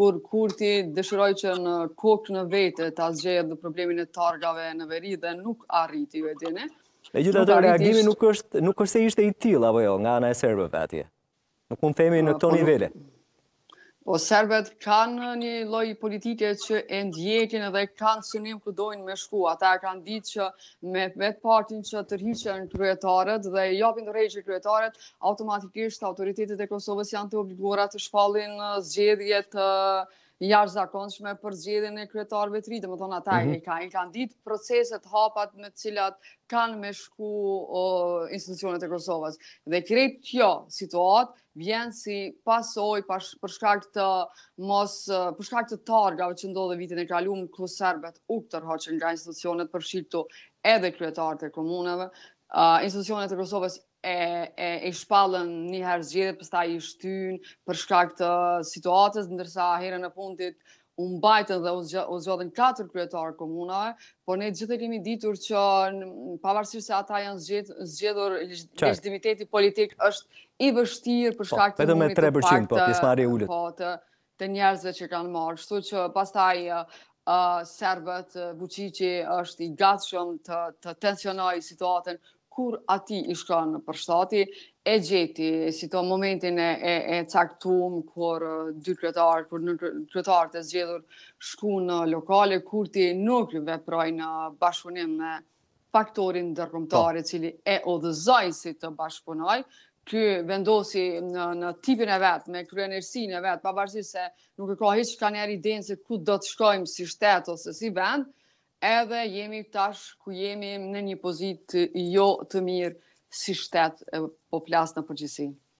kur kurti dëshiroj që në kokë në vete të asgjejë dhe problemin e targave në veri dhe nuk arriti, ju e dini. E gjitha të reagimi nuk është, nuk është se ishte i tila, apo jo, nga ana e serbëve atje. Nuk mund themi në këto po nivele. Po, serbet kanë një loj politike që e ndjekin edhe kanë sënim ku dojnë me shku. Ata e kanë ditë që me vetë partin që të rrishën kryetarët dhe japin jopin të kryetarët, automatikisht autoritetit e Kosovës janë të obliguarat të shpallin uh, zgjedhjet të uh, jashtë zakonshme për zgjedhjen e kryetarëve të ri, do të thonë ata mhm. i kanë kanë ditë proceset hapat me të cilat kanë me shku institucionet e Kosovës. Dhe krejt kjo situat vjen si pasoj për shkak të mos për shkak të targave që ndodhe vitin e kaluar ku serbet u tërhoqën nga institucionet për edhe kryetarët e komunave, uh, institucionet të Kosovës e e e shpallën një herë zgjedhjet, pastaj i shtyn për shkak të situatës, ndërsa herën e fundit u mbajtën dhe u zgjodhen katër kryetarë komunale, por ne gjithë kemi ditur që pavarësisht se ata janë zgjedh zgjedhur legitimiteti politik është i vështirë për po, shkak të vetëm 3% po pjesëmarrje ulët. Po të të njerëzve që kanë marrë, kështu që pastaj uh, Uh, Serbet, është i gatshëm të, të situatën, kur ati ishka në përshtati, e gjeti, si të momentin e, e, e caktum, kur dy kretarë, kur në kretarë të zgjedhur shku në lokale, kur ti nuk vepraj në bashkëpunim me faktorin dërkomtare, po. cili e odhëzaj si të bashkëpunaj, ky vendosi në, në tipin e vetë, me kryenërsin e vetë, pa se nuk e ka heqë ka njerë i denë se ku do të shkojmë si shtetë ose si vendë, edhe jemi tash ku jemi në një pozitë jo të mirë si shtetë po plasë në përgjësi.